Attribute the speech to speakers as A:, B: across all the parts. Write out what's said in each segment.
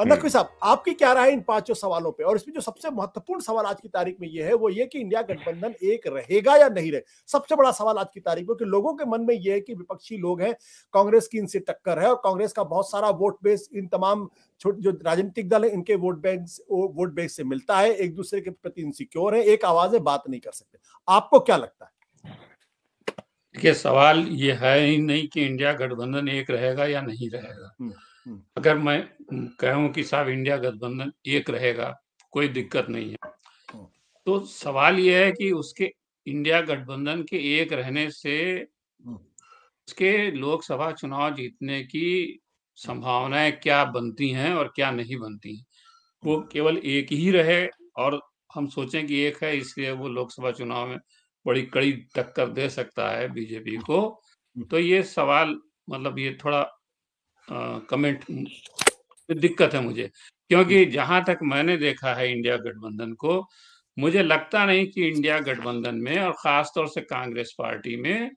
A: हम्म। नकवी साहब आपकी क्या राय इन पांचों सवालों पे और इसमें जो सबसे महत्वपूर्ण सवाल आज की तारीख में ये है वो ये कि इंडिया गठबंधन एक रहेगा या नहीं रहे सबसे बड़ा सवाल आज की तारीख में कि लोगों के मन में ये है कि विपक्षी लोग हैं कांग्रेस की इनसे टक्कर है और कांग्रेस का बहुत सारा वोट बेस इन तमाम जो राजनीतिक दल है इनके वोट बैंक वोट बैंक से मिलता है एक दूसरे के प्रति इनसिक्योर है एक आवाज है बात नहीं कर सकते आपको क्या लगता है
B: देखिए सवाल ये है ही नहीं कि इंडिया गठबंधन एक रहेगा या नहीं रहेगा हम्म, हम्म। अगर मैं कहूं कि साहब इंडिया गठबंधन एक रहेगा कोई दिक्कत नहीं है तो सवाल यह है कि उसके इंडिया गठबंधन के एक रहने से उसके लोकसभा चुनाव जीतने की संभावनाएं क्या बनती हैं और क्या नहीं बनती हैं वो हम्म। केवल एक ही रहे और हम सोचें कि एक है इसलिए वो लोकसभा चुनाव में बड़ी कड़ी टक्कर दे सकता है बीजेपी को हम्म। तो ये सवाल मतलब ये थोड़ा कमेंट तो दिक्कत है मुझे क्योंकि हम्म। जहां तक मैंने देखा है इंडिया गठबंधन को मुझे लगता नहीं कि इंडिया गठबंधन में और खास तौर से कांग्रेस पार्टी में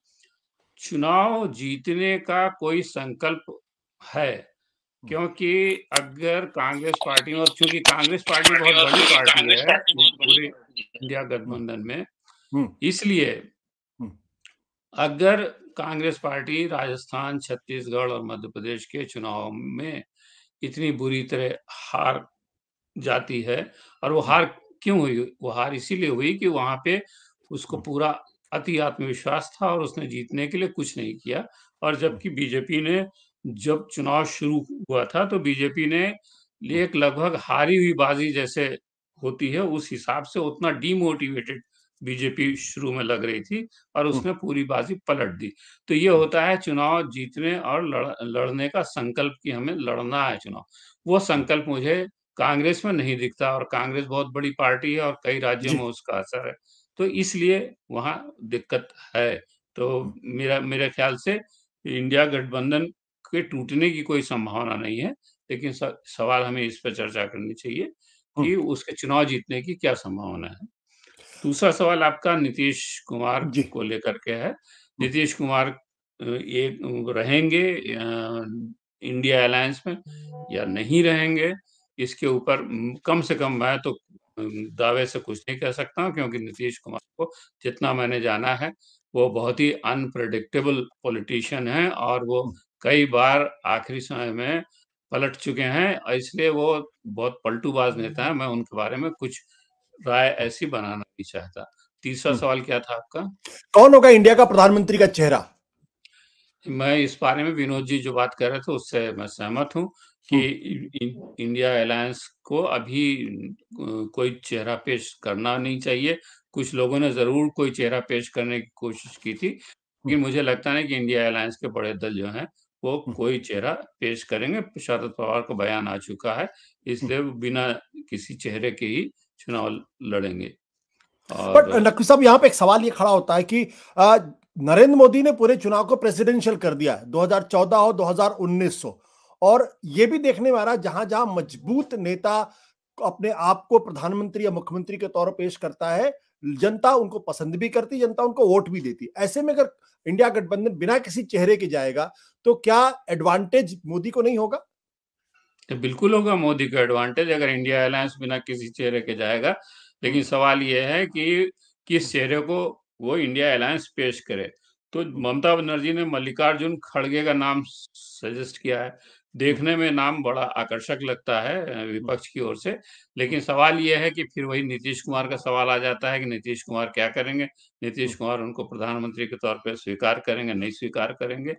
B: चुनाव जीतने का कोई संकल्प है हम्म। क्योंकि अगर कांग्रेस पार्टी और चूंकि कांग्रेस पार्टी बहुत बड़ी पार्टी है पूरे इंडिया गठबंधन में हम्म। इसलिए अगर कांग्रेस पार्टी राजस्थान छत्तीसगढ़ और मध्य प्रदेश के चुनाव में इतनी बुरी तरह हार जाती है और वो हार क्यों हुई वो हार इसीलिए हुई कि वहां पे उसको हम्म। पूरा अति आत्मविश्वास था और उसने जीतने के लिए कुछ नहीं किया और जबकि हम्म। बीजेपी ने जब चुनाव शुरू हुआ था तो बीजेपी ने हम्म। एक लगभग हारी हुई बाजी जैसे होती है उस हिसाब से उतना डीमोटिवेटेड बीजेपी शुरू में लग रही थी और हम्म। उसने पूरी बाजी पलट दी तो ये हम्म। होता है चुनाव जीतने और लड़, लड़ने का संकल्प कि हमें लड़ना है चुनाव वो हम्म। संकल्प मुझे कांग्रेस में नहीं दिखता और कांग्रेस बहुत बड़ी पार्टी है और कई राज्यों में उसका असर है तो इसलिए वहाँ दिक्कत है तो मेरा मेरे ख्याल से इंडिया गठबंधन के टूटने की कोई संभावना नहीं है लेकिन सवाल हमें इस पर चर्चा करनी चाहिए कि उसके चुनाव जीतने की क्या संभावना है दूसरा सवाल आपका नीतीश कुमार को लेकर के है हम्म। नीतीश कुमार ये रहेंगे इंडिया अलायंस में या नहीं रहेंगे इसके ऊपर कम से कम मैं तो दावे से कुछ नहीं कह सकता क्योंकि नीतीश कुमार को जितना मैंने जाना है वो बहुत ही अनप्रडिक्टेबल पॉलिटिशियन हैं और वो हम्म। कई बार आखिरी समय में पलट चुके हैं इसलिए वो बहुत पलटूबाज नेता है मैं उनके बारे में कुछ राय ऐसी बनाना नहीं चाहता तीसरा हम्म। सवाल क्या था आपका
A: कौन होगा इंडिया का प्रधानमंत्री का चेहरा
B: मैं इस बारे में विनोद जी जो बात कर रहे थे उससे मैं सहमत हूँ कि हम्म। इंडिया अलायंस को अभी कोई चेहरा पेश करना नहीं चाहिए कुछ लोगों ने जरूर कोई चेहरा पेश करने की कोशिश की थी लेकिन हम्म। मुझे लगता है कि इंडिया अलायंस के बड़े दल जो हैं वो कोई चेहरा पेश करेंगे शरद पवार का बयान आ चुका है इसलिए बिना किसी चेहरे के ही चुनाव लड़ेंगे बट नकवी
A: साहब यहाँ पे एक सवाल ये खड़ा होता है कि नरेंद्र मोदी ने पूरे चुनाव को प्रेसिडेंशियल कर दिया है 2014 हो 2019 हो और ये भी देखने में आ रहा है जहां जहां मजबूत नेता अपने आप को प्रधानमंत्री या मुख्यमंत्री के तौर पर पेश करता है जनता उनको पसंद भी करती जनता उनको वोट भी देती ऐसे में अगर इंडिया गठबंधन बिना किसी चेहरे के जाएगा तो क्या एडवांटेज मोदी को नहीं होगा
B: तो बिल्कुल होगा मोदी का एडवांटेज अगर इंडिया अलायंस बिना किसी चेहरे के जाएगा लेकिन हम्म। सवाल यह है कि किस चेहरे को वो इंडिया अलायंस पेश करे तो ममता बनर्जी ने मल्लिकार्जुन खड़गे का नाम सजेस्ट किया है देखने में नाम बड़ा आकर्षक लगता है विपक्ष की ओर से लेकिन सवाल यह है कि फिर वही नीतीश कुमार का सवाल आ जाता है कि नीतीश कुमार क्या करेंगे नीतीश हम्म। कुमार उनको प्रधानमंत्री के तौर पर स्वीकार करेंगे नहीं स्वीकार करेंगे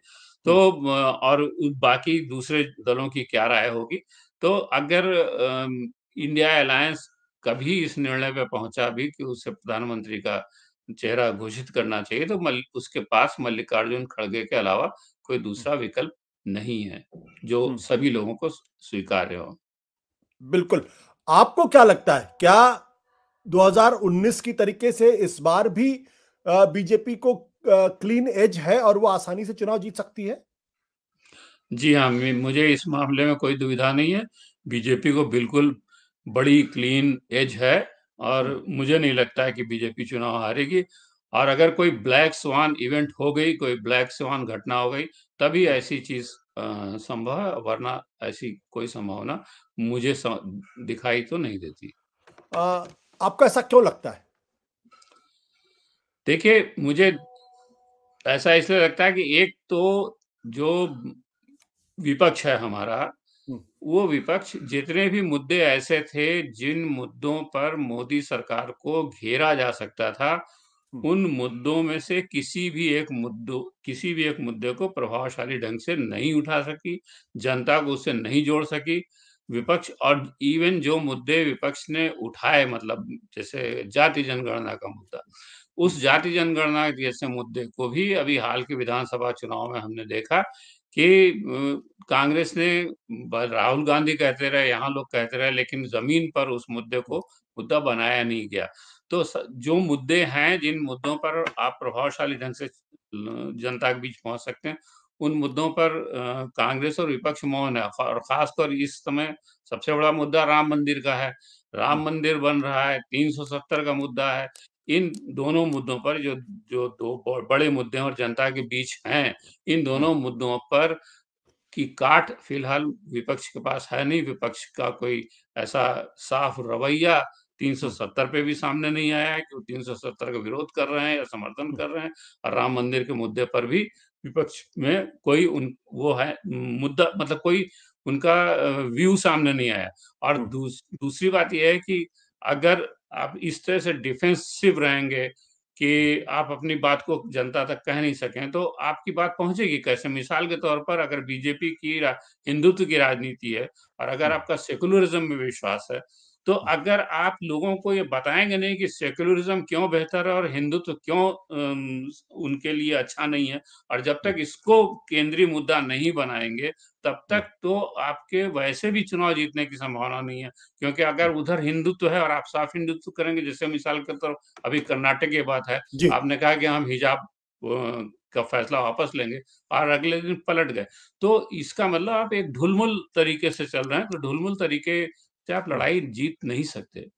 B: तो हम्म। और बाकी दूसरे दलों की क्या राय होगी तो अगर इंडिया अलायंस कभी इस निर्णय पे पहुंचा भी कि उसे प्रधानमंत्री का चेहरा घोषित करना चाहिए तो मल, उसके पास मल्लिकार्जुन खड़गे के अलावा कोई दूसरा हम्म। विकल्प नहीं है जो हम्म। सभी लोगों को स्वीकार्य हो
A: बिल्कुल आपको क्या लगता है क्या 2019 की तरीके से इस बार भी बीजेपी को क्लीन एज है और वो आसानी से चुनाव जीत सकती है
B: जी हाँ मुझे इस मामले में कोई दुविधा नहीं है बीजेपी को बिल्कुल बड़ी क्लीन एज है और मुझे नहीं लगता है कि बीजेपी चुनाव हारेगी और अगर कोई ब्लैक स्वान इवेंट हो गई कोई ब्लैक स्वान घटना हो गई तभी ऐसी चीज संभव है वरना ऐसी कोई संभावना मुझे दिखाई तो नहीं देती
A: आ, आपको ऐसा क्यों
B: लगता है देखिए मुझे ऐसा इसलिए लगता है कि एक तो जो विपक्ष है हमारा हम्म। वो विपक्ष जितने भी मुद्दे ऐसे थे जिन मुद्दों पर मोदी सरकार को घेरा जा सकता था हम्म। उन मुद्दों में से किसी भी एक मुद्दों किसी भी एक मुद्दे को प्रभावशाली ढंग से नहीं उठा सकी जनता को उससे नहीं जोड़ सकी विपक्ष और इवन जो मुद्दे विपक्ष ने उठाए मतलब जैसे जाति जनगणना का मुद्दा उस जाति जनगणना जैसे मुद्दे को भी अभी हाल के विधानसभा चुनाव में हमने देखा कि कांग्रेस ने राहुल गांधी कहते रहे यहाँ लोग कहते रहे लेकिन जमीन पर उस मुद्दे को मुद्दा बनाया नहीं गया तो जो मुद्दे हैं जिन मुद्दों पर आप प्रभावशाली ढंग से जनता के बीच पहुंच सकते हैं उन मुद्दों पर कांग्रेस और विपक्ष मौन है और खासकर इस समय सबसे बड़ा मुद्दा राम मंदिर का है राम हाँ। मंदिर बन रहा है 370 का मुद्दा है इन दोनों मुद्दों पर जो जो दो बड़े मुद्दे और जनता के बीच हैं इन दोनों हाँ। मुद्दों पर की काट फिलहाल विपक्ष के पास है नहीं विपक्ष का कोई ऐसा साफ रवैया 370 हाँ। पे भी सामने नहीं आया है कि वो 370 का विरोध कर रहे हैं या समर्थन हाँ। कर रहे हैं और राम मंदिर के मुद्दे पर भी विपक्ष में कोई उन वो है मुद्दा मतलब कोई उनका व्यू सामने नहीं आया और हाँ। दूस, दूसरी बात यह है कि अगर आप इस तरह से डिफेंसिव रहेंगे कि आप अपनी बात को जनता तक कह नहीं सकें तो आपकी बात पहुंचेगी कैसे मिसाल के तौर पर अगर बीजेपी की हिंदुत्व की राजनीति है और अगर आपका सेकुलरिज्म में विश्वास है तो अगर आप लोगों को ये बताएंगे नहीं कि सेक्युलरिज्म क्यों बेहतर है और हिंदुत्व तो क्यों उनके लिए अच्छा नहीं है और जब तक इसको केंद्रीय मुद्दा नहीं बनाएंगे तब तक हम्म। तो आपके वैसे भी चुनाव जीतने की संभावना नहीं है क्योंकि अगर हम्म। उधर हिंदुत्व तो है और आप साफ हिंदुत्व तो करेंगे जैसे मिसाल के तौर अभी कर्नाटक की बात है आपने कहा कि हम हिजाब का फैसला वापस लेंगे और अगले दिन पलट गए तो इसका मतलब आप एक ढुलमुल तरीके से चल रहे हैं तो ढुलमुल तरीके तो आप हाँ। लड़ाई जीत नहीं सकते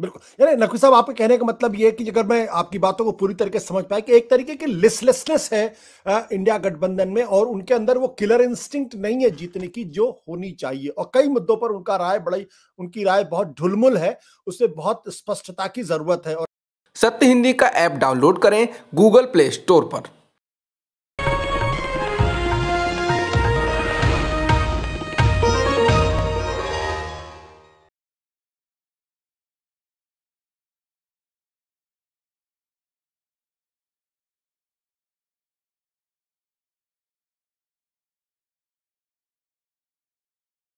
A: बिल्कुल यानी नकवी साहब आपके कहने का मतलब ये है कि अगर मैं आपकी बातों को पूरी तरीके से समझ पाया कि एक तरीके की लिसलेसनेस है आ, इंडिया गठबंधन में और उनके अंदर वो किलर इंस्टिंक्ट नहीं है जीतने की जो होनी चाहिए और कई मुद्दों पर उनका राय बड़ी उनकी राय बहुत ढुलमुल है उसे बहुत स्पष्टता की जरूरत है और सत्य हिंदी का ऐप डाउनलोड करें गूगल प्ले स्टोर पर